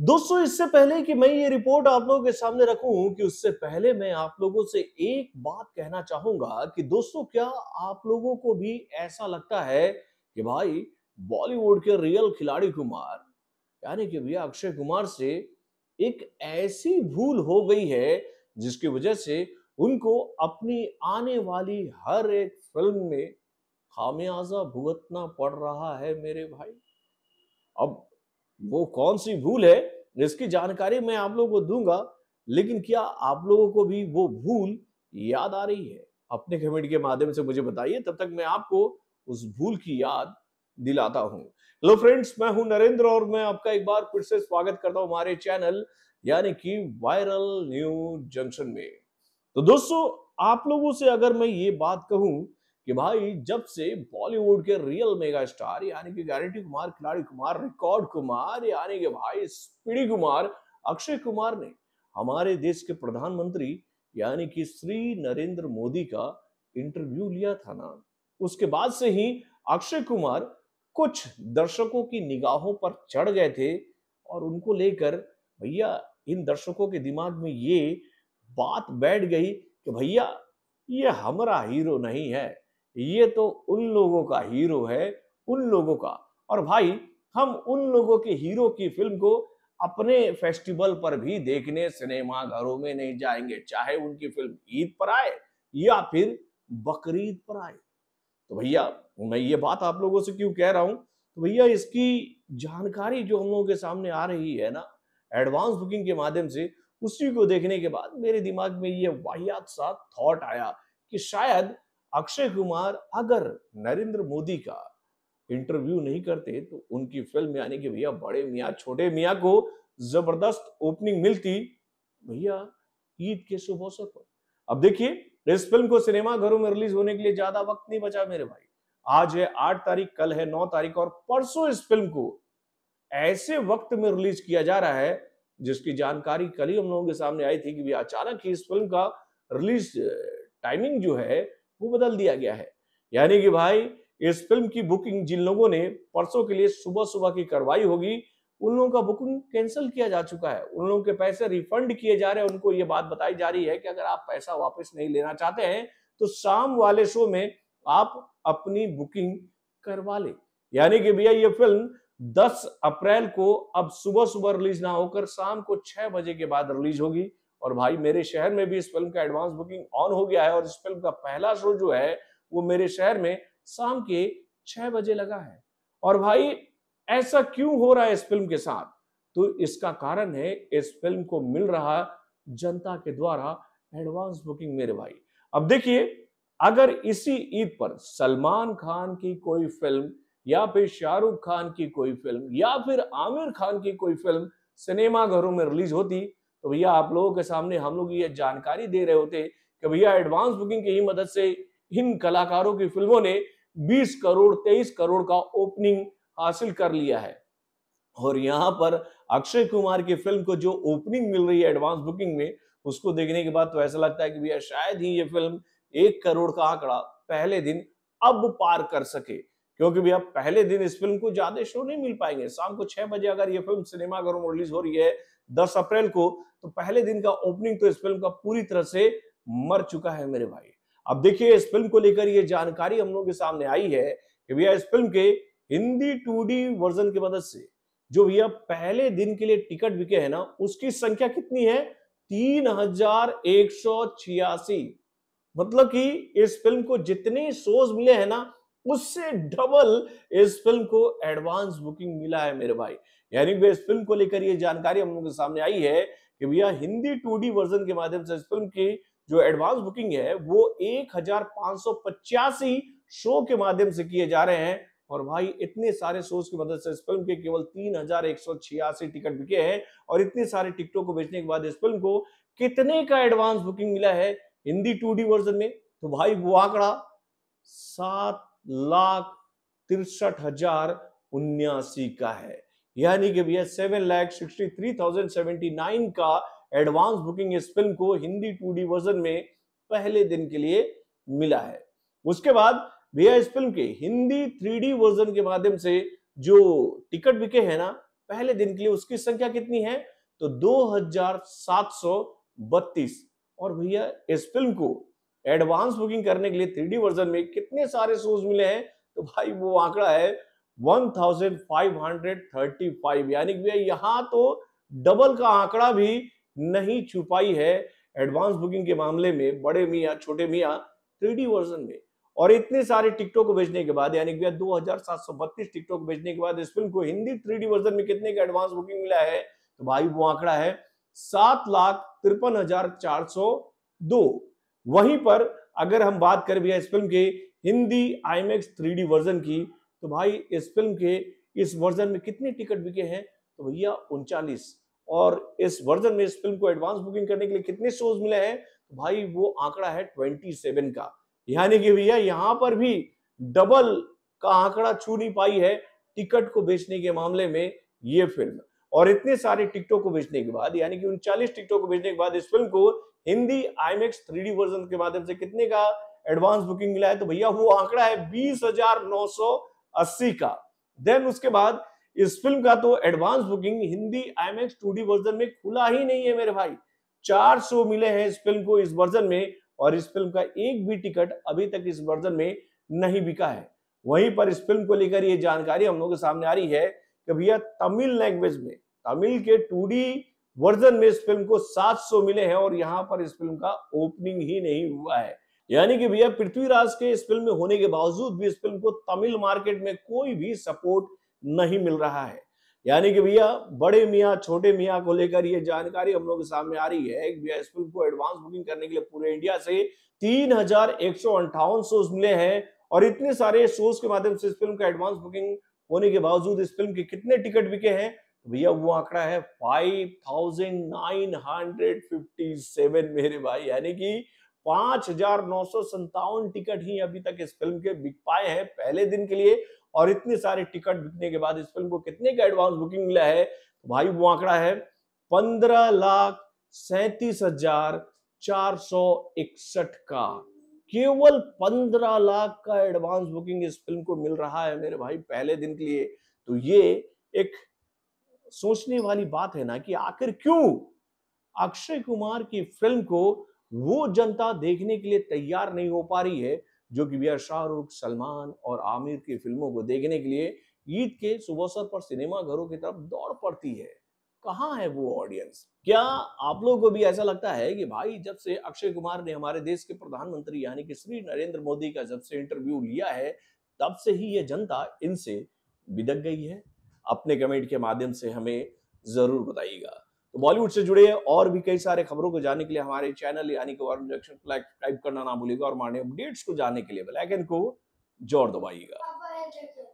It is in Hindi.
दोस्तों इससे पहले कि मैं ये रिपोर्ट आप लोगों के सामने रखूं कि उससे पहले मैं आप लोगों से एक बात कहना चाहूंगा कि दोस्तों क्या आप लोगों को भी ऐसा लगता है कि भाई बॉलीवुड के रियल खिलाड़ी कुमार यानी कि भैया अक्षय कुमार से एक ऐसी भूल हो गई है जिसकी वजह से उनको अपनी आने वाली हर एक फिल्म में खामियाजा भुगतना पड़ रहा है मेरे भाई अब वो कौन सी भूल है इसकी जानकारी मैं आप लोगों को दूंगा लेकिन क्या आप लोगों को भी वो भूल याद आ रही है अपने कमेंट के माध्यम से मुझे बताइए तब तक मैं आपको उस भूल की याद दिलाता हूं हेलो फ्रेंड्स मैं हूं नरेंद्र और मैं आपका एक बार फिर से स्वागत करता हूं हमारे चैनल यानी कि वायरल न्यूज जंक्शन में तो दोस्तों आप लोगों से अगर मैं ये बात कहूं कि भाई जब से बॉलीवुड के रियल मेगा स्टार यानी कि गारंटी कुमार खिलाड़ी कुमार रिकॉर्ड कुमार यानी कि भाई स्पीडी कुमार अक्षय कुमार ने हमारे देश के प्रधानमंत्री यानी कि श्री नरेंद्र मोदी का इंटरव्यू लिया था ना उसके बाद से ही अक्षय कुमार कुछ दर्शकों की निगाहों पर चढ़ गए थे और उनको लेकर भैया इन दर्शकों के दिमाग में ये बात बैठ गई कि भैया ये हमारा हीरो नहीं है ये तो उन लोगों का हीरो है उन लोगों का और भाई हम उन लोगों के हीरो की फिल्म को अपने फेस्टिवल पर भी देखने सिनेमा घरों में नहीं जाएंगे चाहे उनकी फिल्म ईद पर आए या फिर बकरीद पर आए तो भैया मैं ये बात आप लोगों से क्यों कह रहा हूं तो भैया इसकी जानकारी जो हम लोगों के सामने आ रही है ना एडवांस बुकिंग के माध्यम से उसी को देखने के बाद मेरे दिमाग में ये वाहियात सा थॉट आया कि शायद अक्षय कुमार अगर नरेंद्र मोदी का इंटरव्यू नहीं करते तो उनकी फिल्म यानी कि भैया बड़े मियाँ छोटे मियाँ को जबरदस्त ओपनिंग मिलती भैया ईद के शुभ अवसर पर अब देखिए इस फिल्म को सिनेमा घरों में रिलीज होने के लिए ज्यादा वक्त नहीं बचा मेरे भाई आज है आठ तारीख कल है नौ तारीख और परसों इस फिल्म को ऐसे वक्त में रिलीज किया जा रहा है जिसकी जानकारी कल ही हम लोगों के सामने आई थी कि भी अचानक ही इस फिल्म का रिलीज टाइमिंग जो है वो बदल दिया गया है यानी कि भाई इस फिल्म की बुकिंग जिन लोगों ने परसों के लिए सुबह सुबह की कार्रवाई होगी उन लोगों का बुकिंग कैंसिल किया जा चुका है उन लोगों के पैसे रिफंड किए जा रहे हैं उनको ये बात बताई जा रही है कि अगर आप पैसा वापस नहीं लेना चाहते हैं तो शाम वाले शो में आप अपनी बुकिंग करवा ले यानी कि भैया ये फिल्म 10 अप्रैल को अब सुबह सुबह रिलीज ना होकर शाम को 6 बजे के बाद रिलीज होगी और भाई मेरे शहर में भी इस फिल्म का एडवांस बुकिंग ऑन हो गया है और इस फिल्म का पहला शो जो है वो मेरे शहर में शाम के छह बजे लगा है और भाई ऐसा क्यों हो रहा है इस फिल्म के साथ तो इसका कारण है इस फिल्म को मिल रहा जनता के द्वारा एडवांस बुकिंग मेरे भाई अब देखिए अगर इसी ईद पर सलमान खान की कोई फिल्म या फिर शाहरुख खान की कोई फिल्म या फिर आमिर खान की कोई फिल्म सिनेमाघरों में रिलीज होती तो भैया आप लोगों के सामने हम लोग ये जानकारी दे रहे होते कि भैया एडवांस बुकिंग की ही मदद से इन कलाकारों की फिल्मों ने 20 करोड़ 23 करोड़ का ओपनिंग हासिल कर लिया है और यहाँ पर अक्षय कुमार की फिल्म को जो ओपनिंग मिल रही है एडवांस बुकिंग में उसको देखने के बाद तो ऐसा लगता है कि भैया शायद ही ये फिल्म एक करोड़ का आंकड़ा पहले दिन अब पार कर सके क्योंकि भैया पहले दिन इस फिल्म को ज्यादा शो नहीं मिल पाएंगे शाम को छह बजे अगर ये फिल्म सिनेमाघरों में रिलीज हो रही है 10 अप्रैल को तो पहले दिन का ओपनिंग तो इस फिल्म का पूरी तरह से मर चुका है मेरे भाई अब देखिए इस फिल्म को लेकर ये जानकारी हम लोगों के सामने आई है कि भैया इस फिल्म के हिंदी टू वर्जन की मदद से जो भैया पहले दिन के लिए टिकट बिके है ना उसकी संख्या कितनी है तीन हजार एक सौ छियासी मतलब कि इस फिल्म को जितने शोज मिले हैं ना उससे डबल इस फिल्म को एडवांस बुकिंग मिला है मेरे भाई यानी इस फिल्म को लेकर ये जानकारी हम लोगों के सामने आई है कि भैया हिंदी टू वर्जन के माध्यम से इस फिल्म की जो एडवांस बुकिंग है वो एक शो के माध्यम से किए जा रहे हैं और भाई इतने सारे शोज की मदद से इस फिल्म के केवल तीन हजार एक सौ छियासी टिकट बिके हैं और इतने सारे टिकटों को बेचने के बाद इस फिल्म को कितने का एडवांस बुकिंग मिला है हिंदी टू वर्जन में तो भाई वो आंकड़ा सात लाख तिरसठ हजार उन्यासी का है यानी कि भैया seven lakh sixty three thousand seventy nine का एडवांस बुकिंग इस फिल्म को हिंदी टू डी वर्जन में पहले दिन के लिए मिला है उसके बाद भैया इस फिल्म के हिंदी थ्री डी वर्जन के माध्यम से जो टिकट बिके हैं ना पहले दिन के लिए उसकी संख्या कितनी है तो दो हजार सात सौ बत्तीस और भैया इस फिल्म को एडवांस बुकिंग करने के लिए थ्री वर्जन में कितने सारे शूज मिले हैं तो भाई वो आंकड़ा है 1535 यानी कि यहाँ तो डबल का आंकड़ा भी नहीं छुपाई है एडवांस बुकिंग के मामले में बड़े मियाँ छोटे मियाँ थ्री वर्जन में और इतने सारे टिकटों को बेचने के बाद यानी कि दो हजार सात सौ बत्तीस टिकटों को बेचने के बाद इस फिल्म को हिंदी थ्री वर्जन में कितने का एडवांस बुकिंग मिला है तो भाई वो आंकड़ा है सात लाख तिरपन हजार चार सौ दो वहीं पर अगर हम बात करें भैया इस फिल्म के Hindi IMAX three version की तो भाई इस फिल्म के इस वर्जन में कितने टिकट बिके हैं तो भैया उनचालीस और इस वर्जन में इस फिल्म को एडवांस बुकिंग करने के लिए कितने शोज मिले हैं तो भाई वो आंकड़ा है ट्वेंटी सेवन का यानी कि भैया यहाँ पर भी डबल का आंकड़ा छू नहीं पाई है टिकट को बेचने के मामले में ये फिल्म और इतने सारे टिकटों को भेजने के बाद यानी कि उनचालीस टिकटों को भेजने के बाद इस फिल्म को Hindi IMAX three version के माध्यम से कितने का एडवांस बुकिंग मिला है तो भैया वो आंकड़ा है बीस का देन उसके बाद इस फिल्म का तो advance booking Hindi I two version में खुला ही नहीं है मेरे भाई 400 मिले हैं इस फिल्म को इस वर्जन में और इस फिल्म का एक भी टिकट अभी तक इस वर्जन में नहीं बिका है वहीं पर इस फिल्म को लेकर यह जानकारी हम लोगों के सामने आ रही है कि भैया तमिल लैंग्वेज में तमिल के टू वर्जन में इस फिल्म को 700 मिले हैं और यहाँ पर इस फिल्म का ओपनिंग ही नहीं हुआ है यानी कि भैया पृथ्वीराज के इस फिल्म में होने के बावजूद भी इस फिल्म को तमिल मार्केट में कोई भी सपोर्ट नहीं मिल रहा है यानी कि भैया बड़े मियाँ छोटे मियाँ को लेकर ये जानकारी हम लोग के सामने आ रही है भैया इस फिल्म को एडवांस बुकिंग करने के लिए पूरे इंडिया से तीन हजार एक सौ अंठावन शोज मिले हैं और इतने सारे शोज के माध्यम से इस फिल्म का एडवांस बुकिंग होने के बावजूद इस फिल्म के कितने टिकट बिके हैं भैया वो आंकड़ा है 5,957 मेरे भाई यानी कि पांच टिकट ही अभी तक इस फिल्म के बिक पाए हैं पहले दिन के लिए और इतने सारे टिकट बिकने के बाद इस फिल्म को कितने का एडवांस बुकिंग मिला है तो भाई वो आंकड़ा है पंद्रह लाख सैतीस हजार चार सौ इकसठ का केवल पंद्रह लाख का एडवांस बुकिंग इस फिल्म को मिल रहा है मेरे भाई पहले दिन के लिए तो ये एक सोचने वाली बात है ना कि आखिर क्यों अक्षय कुमार की फिल्म को वो जनता देखने के लिए तैयार नहीं हो पा रही है जो कि भैया शाहरुख सलमान और आमिर की फिल्मों को देखने के लिए ईद के शुभ अवसर पर सिनेमा घरों की तरफ दौड़ पड़ती है कहाँ है वो ऑडियंस क्या आप लोगों को भी ऐसा लगता है कि भाई जब से अक्षय कुमार ने हमारे देश के प्रधानमंत्री यानी कि श्री नरेंद्र मोदी का जब से इंटरव्यू लिया है तब से ही ये जनता इनसे बिदक गई है अपने कमेंट के माध्यम से हमें ज़रूर बताइएगा तो बॉलीवुड से जुड़े और भी कई सारे खबरों को जानने के लिए हमारे चैनल यानी कि टाइप करना ना भूलिएगा और हमारे अपडेट्स को जानने के लिए बेलाइकन को जोर दबाइएगा